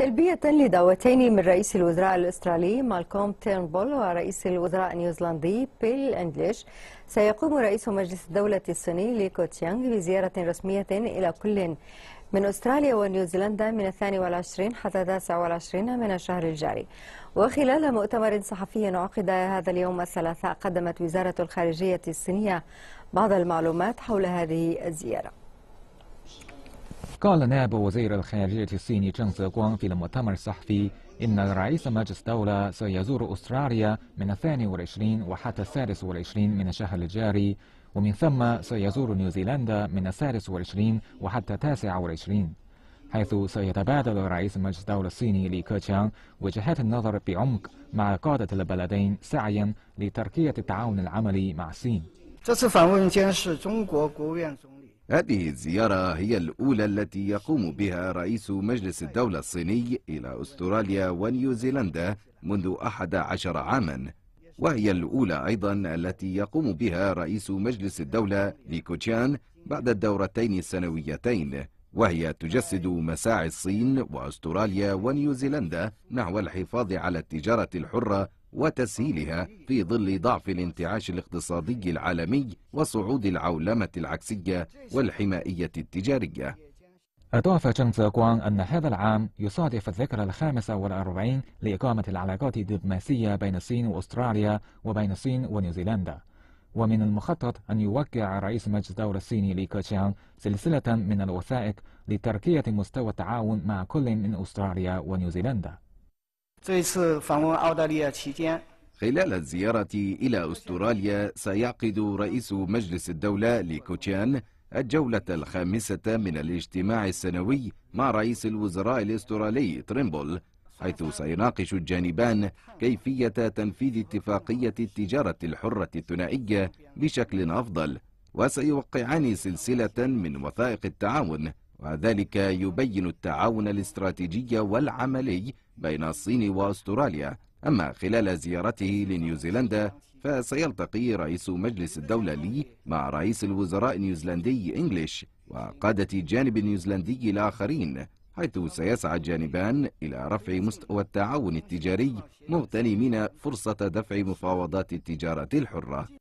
تلبية لدعوتين من رئيس الوزراء الأسترالي مالكوم تيرنبول ورئيس الوزراء النيوزيلندي بيل أندليش سيقوم رئيس مجلس الدولة الصيني لي تيانغ بزيارة رسمية إلى كل من أستراليا ونيوزيلندا من الثاني والعشرين حتى التاسع والعشرين من الشهر الجاري وخلال مؤتمر صحفي عقد هذا اليوم الثلاثاء قدمت وزارة الخارجية الصينية بعض المعلومات حول هذه الزيارة قال نائب وزير الخارجية الصيني جنس زيغوان في المؤتمر الصحفي إن رئيس مجلس الدولة سيزور أستراليا من الثاني والعشرين وحتى الثالث والعشرين من الشهر الجاري ومن ثم سيزور نيوزيلندا من السادس والعشرين وحتى التاسع والعشرين حيث سيتبادل رئيس مجلس الدولة الصيني لي كيتشانغ وجهات النظر بعمق مع قادة البلدين سعيا لترقية التعاون العملي مع الصين. هذه الزيارة هي الأولى التي يقوم بها رئيس مجلس الدولة الصيني إلى أستراليا ونيوزيلندا منذ أحد عشر عاما وهي الأولى أيضا التي يقوم بها رئيس مجلس الدولة ليكوتشان بعد الدورتين السنويتين وهي تجسد مساعي الصين وأستراليا ونيوزيلندا نحو الحفاظ على التجارة الحرة وتسهيلها في ظل ضعف الانتعاش الاقتصادي العالمي وصعود العولمة العكسية والحمائية التجارية أضاف تشانغ زاكوان أن هذا العام يصادف الذكرى الخامسة والأربعين لإقامة العلاقات الدبلوماسية بين الصين وأستراليا وبين الصين ونيوزيلندا ومن المخطط أن يوقع رئيس مجلس الدولة الصيني لي كيشيانغ سلسلة من الوثائق لترقية مستوى التعاون مع كل من أستراليا ونيوزيلندا خلال الزيارة إلى أستراليا سيعقد رئيس مجلس الدولة لكوتشيان الجولة الخامسة من الاجتماع السنوي مع رئيس الوزراء الأسترالي ترمبل حيث سيناقش الجانبان كيفية تنفيذ اتفاقية التجارة الحرة الثنائية بشكل أفضل وسيوقعان سلسلة من وثائق التعاون وذلك يبين التعاون الاستراتيجي والعملي بين الصين واستراليا أما خلال زيارته لنيوزيلندا فسيلتقي رئيس مجلس الدولة لي مع رئيس الوزراء النيوزيلندي إنجليش وقادة جانب نيوزيلندي الآخرين حيث سيسعى الجانبان إلى رفع مستوى التعاون التجاري مغتنمين فرصة دفع مفاوضات التجارة الحرة